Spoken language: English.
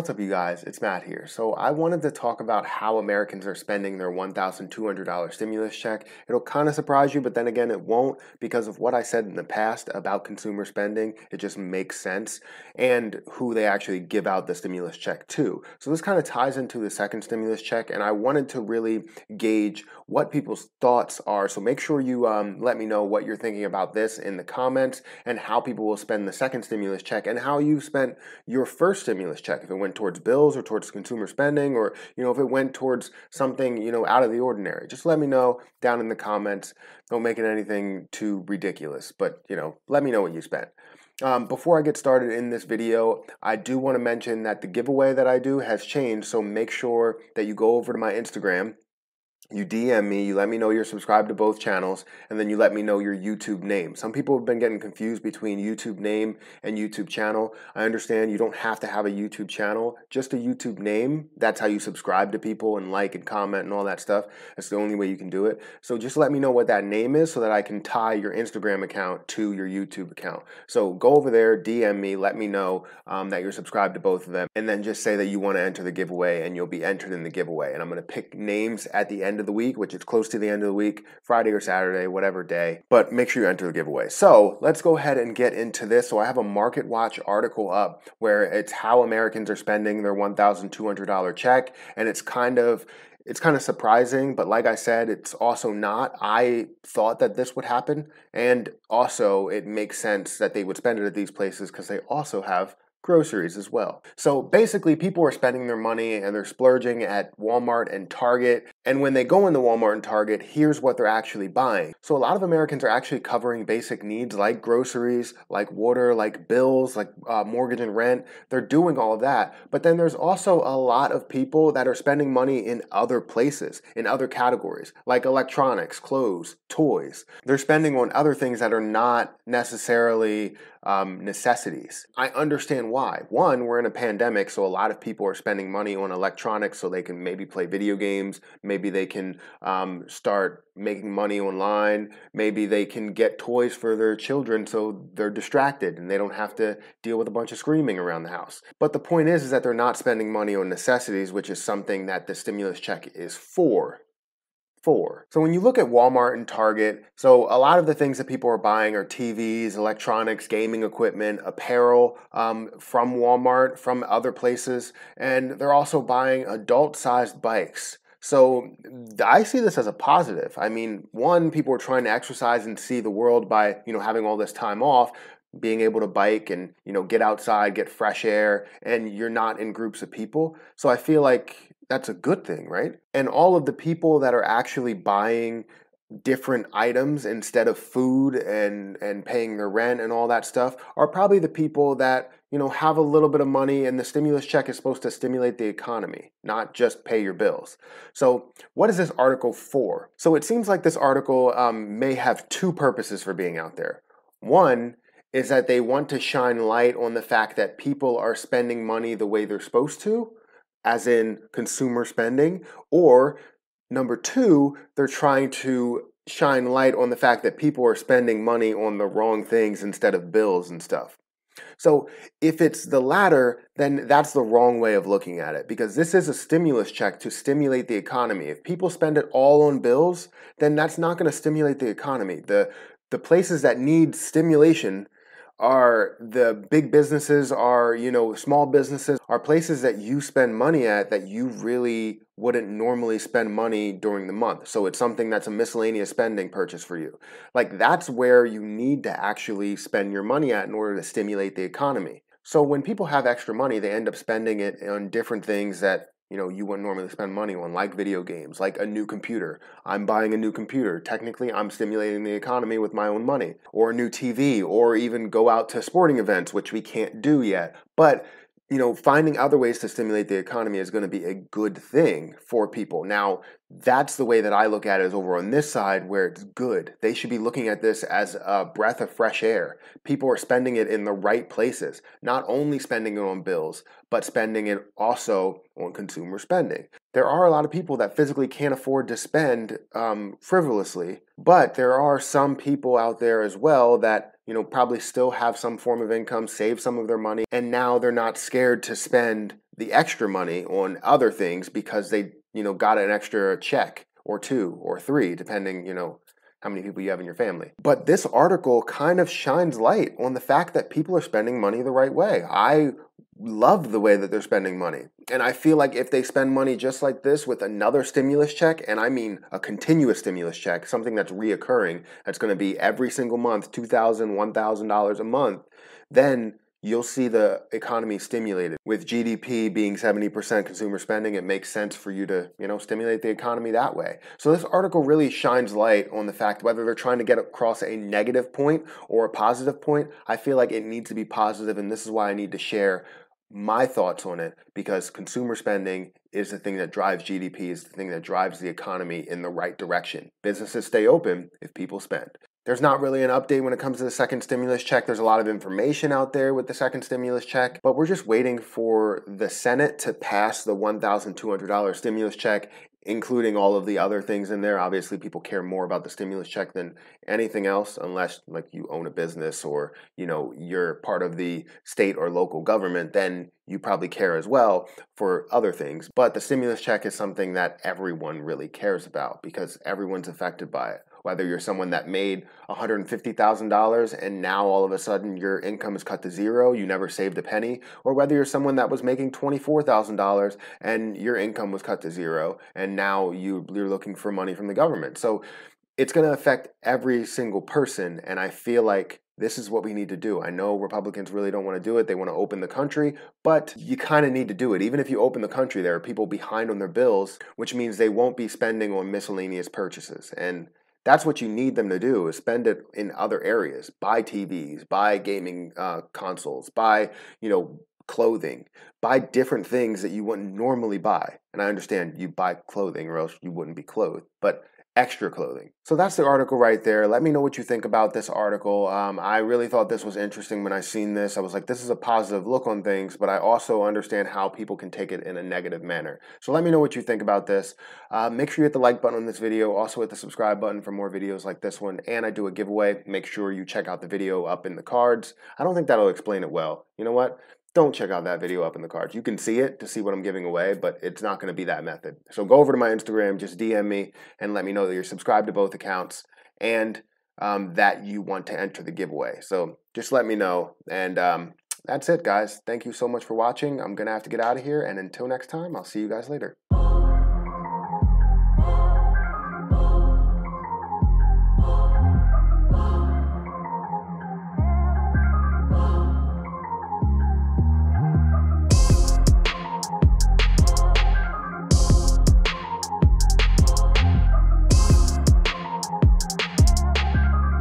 What's up, you guys? It's Matt here. So, I wanted to talk about how Americans are spending their $1,200 stimulus check. It'll kind of surprise you, but then again, it won't because of what I said in the past about consumer spending. It just makes sense and who they actually give out the stimulus check to. So, this kind of ties into the second stimulus check, and I wanted to really gauge what people's thoughts are. So, make sure you um, let me know what you're thinking about this in the comments and how people will spend the second stimulus check and how you spent your first stimulus check if it went went towards bills or towards consumer spending or you know if it went towards something you know out of the ordinary just let me know down in the comments don't make it anything too ridiculous but you know let me know what you spent um, before I get started in this video, I do want to mention that the giveaway that I do has changed, so make sure that you go over to my Instagram you DM me, you let me know you're subscribed to both channels, and then you let me know your YouTube name. Some people have been getting confused between YouTube name and YouTube channel. I understand you don't have to have a YouTube channel, just a YouTube name. That's how you subscribe to people and like and comment and all that stuff. That's the only way you can do it. So just let me know what that name is so that I can tie your Instagram account to your YouTube account. So go over there, DM me, let me know um, that you're subscribed to both of them, and then just say that you want to enter the giveaway and you'll be entered in the giveaway. And I'm going to pick names at the end of the week, which is close to the end of the week, Friday or Saturday, whatever day. But make sure you enter the giveaway. So let's go ahead and get into this. So I have a Market Watch article up where it's how Americans are spending their $1,200 check, and it's kind of it's kind of surprising, but like I said, it's also not. I thought that this would happen, and also it makes sense that they would spend it at these places because they also have groceries as well. So basically, people are spending their money and they're splurging at Walmart and Target and when they go into Walmart and Target, here's what they're actually buying. So a lot of Americans are actually covering basic needs like groceries, like water, like bills, like uh, mortgage and rent. They're doing all of that. But then there's also a lot of people that are spending money in other places, in other categories, like electronics, clothes, toys. They're spending on other things that are not necessarily um, necessities. I understand why. One, we're in a pandemic, so a lot of people are spending money on electronics so they can maybe play video games, Maybe they can um, start making money online. Maybe they can get toys for their children so they're distracted and they don't have to deal with a bunch of screaming around the house. But the point is, is that they're not spending money on necessities, which is something that the stimulus check is for. For. So when you look at Walmart and Target, so a lot of the things that people are buying are TVs, electronics, gaming equipment, apparel um, from Walmart, from other places, and they're also buying adult-sized bikes so I see this as a positive. I mean, one, people are trying to exercise and see the world by, you know, having all this time off, being able to bike and, you know, get outside, get fresh air, and you're not in groups of people. So I feel like that's a good thing, right? And all of the people that are actually buying different items instead of food and and paying their rent and all that stuff are probably the people that you know have a little bit of money and the stimulus check is supposed to stimulate the economy not just pay your bills so what is this article for so it seems like this article um, may have two purposes for being out there one is that they want to shine light on the fact that people are spending money the way they're supposed to as in consumer spending, or Number two, they're trying to shine light on the fact that people are spending money on the wrong things instead of bills and stuff. So if it's the latter, then that's the wrong way of looking at it because this is a stimulus check to stimulate the economy. If people spend it all on bills, then that's not going to stimulate the economy. The the places that need stimulation are the big businesses are you know small businesses are places that you spend money at that you really wouldn't normally spend money during the month so it's something that's a miscellaneous spending purchase for you like that's where you need to actually spend your money at in order to stimulate the economy so when people have extra money they end up spending it on different things that you know you wouldn't normally spend money on like video games like a new computer i'm buying a new computer technically i'm stimulating the economy with my own money or a new tv or even go out to sporting events which we can't do yet but you know finding other ways to stimulate the economy is going to be a good thing for people now that's the way that i look at it is over on this side where it's good they should be looking at this as a breath of fresh air people are spending it in the right places not only spending it on bills but spending it also on consumer spending. There are a lot of people that physically can't afford to spend um, frivolously, but there are some people out there as well that you know probably still have some form of income, save some of their money, and now they're not scared to spend the extra money on other things because they you know got an extra check or two or three, depending you know how many people you have in your family. But this article kind of shines light on the fact that people are spending money the right way. I love the way that they're spending money. And I feel like if they spend money just like this with another stimulus check, and I mean a continuous stimulus check, something that's reoccurring, that's going to be every single month, $2,000, $1,000 a month, then you'll see the economy stimulated. With GDP being 70% consumer spending, it makes sense for you to, you know, stimulate the economy that way. So this article really shines light on the fact whether they're trying to get across a negative point or a positive point, I feel like it needs to be positive and this is why I need to share my thoughts on it because consumer spending is the thing that drives GDP, is the thing that drives the economy in the right direction. Businesses stay open if people spend. There's not really an update when it comes to the second stimulus check. There's a lot of information out there with the second stimulus check, but we're just waiting for the Senate to pass the $1,200 stimulus check including all of the other things in there. Obviously, people care more about the stimulus check than anything else, unless like you own a business or you know you're part of the state or local government. Then you probably care as well for other things. But the stimulus check is something that everyone really cares about because everyone's affected by it whether you're someone that made $150,000 and now all of a sudden your income is cut to zero, you never saved a penny, or whether you're someone that was making $24,000 and your income was cut to zero and now you, are looking for money from the government. So it's going to affect every single person. And I feel like this is what we need to do. I know Republicans really don't want to do it. They want to open the country, but you kind of need to do it. Even if you open the country, there are people behind on their bills, which means they won't be spending on miscellaneous purchases. And that's what you need them to do is spend it in other areas buy tvs buy gaming uh, consoles buy you know clothing buy different things that you wouldn't normally buy and i understand you buy clothing or else you wouldn't be clothed but extra clothing. So that's the article right there. Let me know what you think about this article. Um, I really thought this was interesting when I seen this. I was like, this is a positive look on things, but I also understand how people can take it in a negative manner. So let me know what you think about this. Uh, make sure you hit the like button on this video, also hit the subscribe button for more videos like this one. And I do a giveaway. Make sure you check out the video up in the cards. I don't think that'll explain it well. You know what? don't check out that video up in the cards. You can see it to see what I'm giving away, but it's not going to be that method. So go over to my Instagram, just DM me, and let me know that you're subscribed to both accounts and um, that you want to enter the giveaway. So just let me know. And um, that's it, guys. Thank you so much for watching. I'm going to have to get out of here. And until next time, I'll see you guys later.